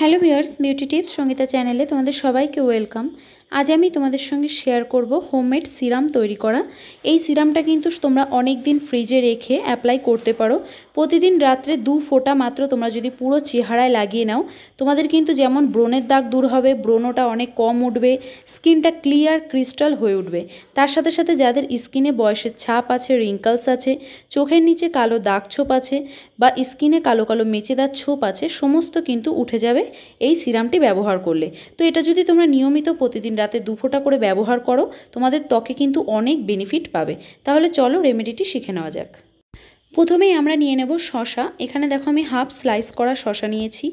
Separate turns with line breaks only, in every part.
hello viewers beauty tips Sangeeta চ্যানেলে তোমাদের সবাইকে ওয়েলকাম আজ আমি তোমাদের সঙ্গে শেয়ার করব হোমমেড সিরাম তৈরি করা এই সিরামটা কিন্তু তোমরা অনেক দিন ফ্রিজে রেখে অ্যাপ্লাই করতে পারো প্রতিদিন রাত্রে দু ফোঁটা মাত্র তোমরা যদি পুরো চেহারায় লাগিয়ে নাও তোমাদের কিন্তু যেমন ব্রণের দাগ দূর হবে ব্রণটা অনেক কম উঠবে স্কিনটা ক্লিয়ার ক্রিস্টাল হয়ে উঠবে তার সাথে সাথে যাদের স্কিনে বয়সের ছাপ আছে রিঙ্কলস আছে চোখের নিচে কালো দাগ ছোপ আছে বা স্কিনে কালো কালো মেচেদার ছোপ আছে সমস্ত কিন্তু উঠে যাবে এই সিরামটি ব্যবহার করলে তো এটা যদি তোমরা নিয়মিত প্রতিদিন রাতে দু ফোঁটা করে ব্যবহার করো তোমাদের ত্বকে কিন্তু অনেক বেনিফিট পাবে তাহলে চলো রেমেডিটি শিখে নেওয়া যাক প্রথমেই আমরা নিয়ে নেব শশা এখানে দেখো আমি হাফ স্লাইস করা শশা নিয়েছি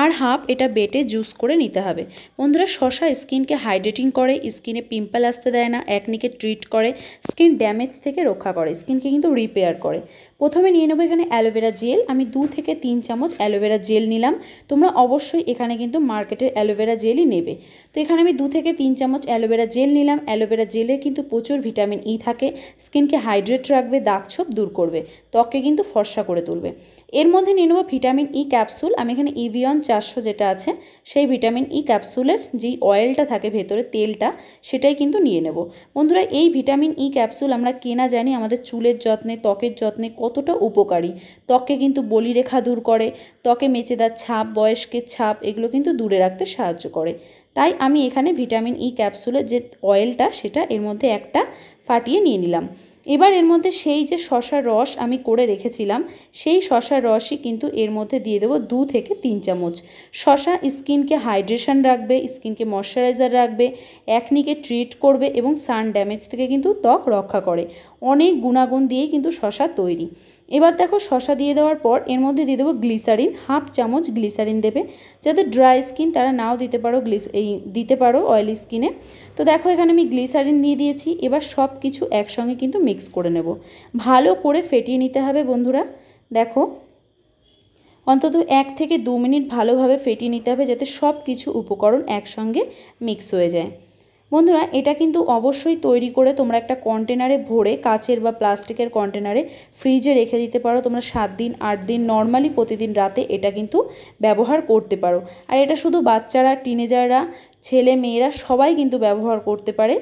আর হাফ এটা বেটে জুস করে নিতে হবে বন্ধুরা শশা স্কিনকে হাইড্রেটিং করে স্কিনে পিম্পল আসতে দেয় না একনিকে ট্রিট করে স্কিন ড্যামেজ থেকে রক্ষা করে স্কিনকে কিন্তু রিপেয়ার করে প্রথমে নিয়ে নেবো এখানে অ্যালোভেরা জেল আমি দু থেকে তিন চামচ অ্যালোভেরা জেল নিলাম তোমরা অবশ্যই এখানে কিন্তু মার্কেটের অ্যালোভেরা জেলই নেবে তো এখানে আমি দু থেকে তিন চামচ অ্যালোভেরা জেল নিলাম অ্যালোভেরা জেলে কিন্তু প্রচুর ভিটামিন ই থাকে স্কিনকে হাইড্রেট রাখবে দাগ ছোপ দূর করবে ত্বককে কিন্তু ফর্সা করে তুলবে এর মধ্যে নিয়ে নেবো ভিটামিন ই e ক্যাপসুল আমি এখানে ইভিয়ন চারশো যেটা আছে সেই ভিটামিন ই e ক্যাপসুলের যেই অয়েলটা থাকে ভেতরে তেলটা সেটাই কিন্তু নিয়ে নেব বন্ধুরা এই ভিটামিন ই e ক্যাপসুল আমরা কেনা জানি আমাদের চুলের যত্নে ত্বকের যত্নে কতটা উপকারী ত্বককে কিন্তু বলিরেখা দূর করে ত্বকে মেচেদার ছাপ বয়স্কের ছাপ এগুলো কিন্তু দূরে রাখতে সাহায্য করে তাই আমি এখানে ভিটামিন ই ক্যাপসুলের যে অয়েলটা সেটা এর মধ্যে একটা ফাটিয়ে নিয়ে নিলাম এবার এর মধ্যে সেই যে শশার রস আমি করে রেখেছিলাম সেই শশার রসই কিন্তু এর মধ্যে দিয়ে দেবো দু থেকে তিন চামচ শশা স্কিনকে হাইড্রেশন রাখবে স্কিনকে ময়শ্চারাইজার রাখবে একনিকে ট্রিট করবে এবং সান ড্যামেজ থেকে কিন্তু ত্বক রক্ষা করে অনেক গুণাগুণ দিয়েই কিন্তু শশা তৈরি এবার দেখো শশা দিয়ে দেওয়ার পর এর মধ্যে দিয়ে দেবো গ্লিসারিন হাফ চামচ গ্লিসারিন দেবে যাতে ড্রাই স্কিন তারা নাও দিতে পারো গ্লিস এই দিতে পারো অয়েলি স্কিনে তো দেখো এখানে আমি গ্লিসারিন দিয়ে দিয়েছি এবার সব কিছু একসঙ্গে কিন্তু মিক্স করে নেব ভালো করে ফেটিয়ে নিতে হবে বন্ধুরা দেখো অন্তত এক থেকে দু মিনিট ভালোভাবে ফেটিয়ে নিতে হবে যাতে সব কিছু উপকরণ একসঙ্গে মিক্স হয়ে যায় বন্ধুরা এটা কিন্তু অবশ্যই তৈরি করে তোমরা একটা কন্টেনারে ভরে কাচের বা প্লাস্টিকের কন্টেনারে ফ্রিজে রেখে দিতে পারো তোমরা সাত দিন আট দিন নর্মালি প্রতিদিন রাতে এটা কিন্তু ব্যবহার করতে পারো আর এটা শুধু বাচ্চারা টিনেজাররা ছেলে মেয়েরা সবাই কিন্তু ব্যবহার করতে পারে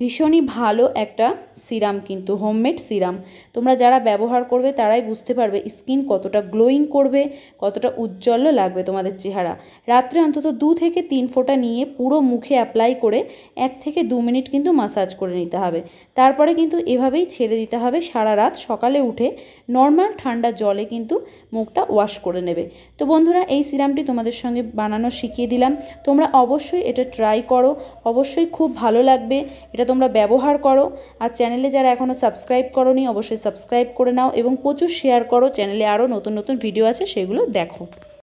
ভীষণই ভালো একটা সিরাম কিন্তু হোমমেড সিরাম তোমরা যারা ব্যবহার করবে তারাই বুঝতে পারবে স্কিন কতটা গ্লোয়িং করবে কতটা উজ্জ্বল লাগবে তোমাদের চেহারা রাত্রে অন্তত দু থেকে তিন ফোঁটা নিয়ে পুরো মুখে অ্যাপ্লাই করে এক থেকে দু মিনিট কিন্তু মাসাজ করে নিতে হবে তারপরে কিন্তু এভাবেই ছেড়ে দিতে হবে সারা রাত সকালে উঠে নর্মাল ঠান্ডা জলে কিন্তু মুখটা ওয়াশ করে নেবে তো বন্ধুরা এই সিরামটি তোমাদের সঙ্গে বানানো শিখিয়ে দিলাম তোমরা অবশ্যই এটা ট্রাই করো অবশ্যই খুব ভালো লাগবে এটা তোমরা ব্যবহার করো আর চ্যানেলে যারা এখনও সাবস্ক্রাইব করনি অবশ্যই সাবস্ক্রাইব করে নাও এবং প্রচুর শেয়ার করো চ্যানেলে আরও নতুন নতুন ভিডিও আছে সেগুলো দেখো